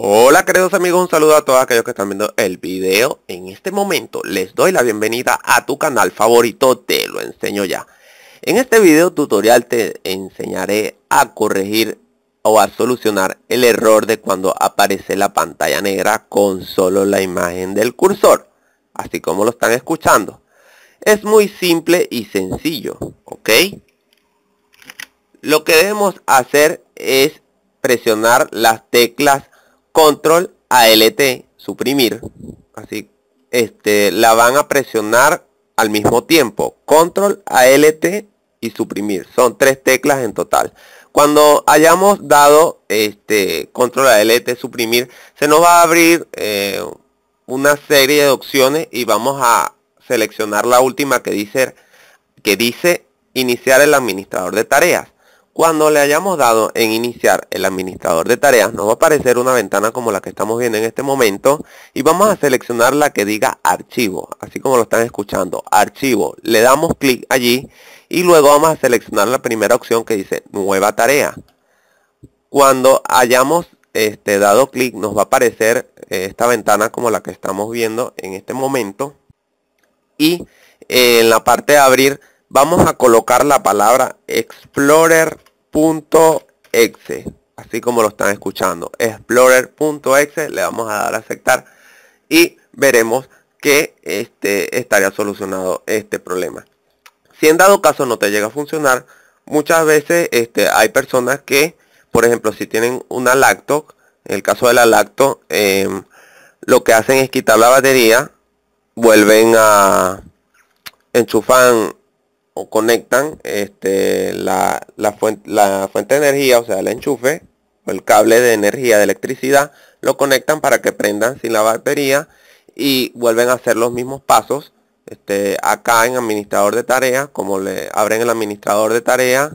Hola queridos amigos, un saludo a todos aquellos que están viendo el video. En este momento les doy la bienvenida a tu canal favorito, te lo enseño ya. En este video tutorial te enseñaré a corregir o a solucionar el error de cuando aparece la pantalla negra con solo la imagen del cursor, así como lo están escuchando. Es muy simple y sencillo, ¿ok? Lo que debemos hacer es presionar las teclas control alt suprimir así este la van a presionar al mismo tiempo control alt y suprimir son tres teclas en total cuando hayamos dado este control alt suprimir se nos va a abrir eh, una serie de opciones y vamos a seleccionar la última que dice que dice iniciar el administrador de tareas cuando le hayamos dado en iniciar el administrador de tareas, nos va a aparecer una ventana como la que estamos viendo en este momento y vamos a seleccionar la que diga archivo, así como lo están escuchando, archivo. Le damos clic allí y luego vamos a seleccionar la primera opción que dice nueva tarea. Cuando hayamos este, dado clic nos va a aparecer eh, esta ventana como la que estamos viendo en este momento y eh, en la parte de abrir vamos a colocar la palabra Explorer exe así como lo están escuchando, explorer.exe, le vamos a dar a aceptar y veremos que este, estaría solucionado este problema. Si en dado caso no te llega a funcionar, muchas veces este, hay personas que, por ejemplo, si tienen una lacto en el caso de la lacto, em, lo que hacen es quitar la batería, vuelven a enchufan conectan este, la, la, fuente, la fuente de energía, o sea, el enchufe el cable de energía de electricidad, lo conectan para que prendan sin la batería y vuelven a hacer los mismos pasos. Este, acá en administrador de tareas, como le abren el administrador de tareas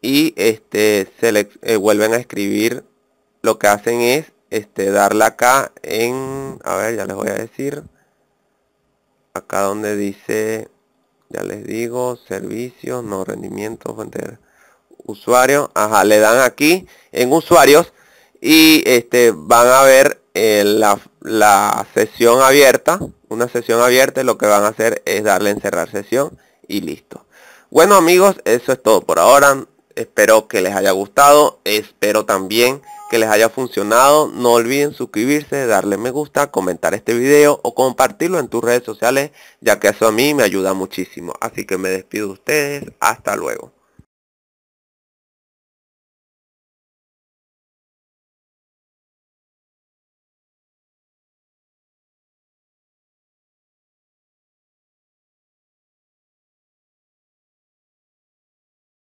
y este, se le, eh, vuelven a escribir, lo que hacen es este, darle acá en, a ver, ya les voy a decir, acá donde dice les digo, servicios, no rendimiento, fuente usuario, ajá, le dan aquí en usuarios y este van a ver eh, la, la, sesión abierta, una sesión abierta, y lo que van a hacer es darle cerrar sesión y listo. Bueno amigos, eso es todo por ahora. Espero que les haya gustado, espero también que les haya funcionado. No olviden suscribirse, darle me gusta, comentar este video o compartirlo en tus redes sociales, ya que eso a mí me ayuda muchísimo. Así que me despido de ustedes, hasta luego.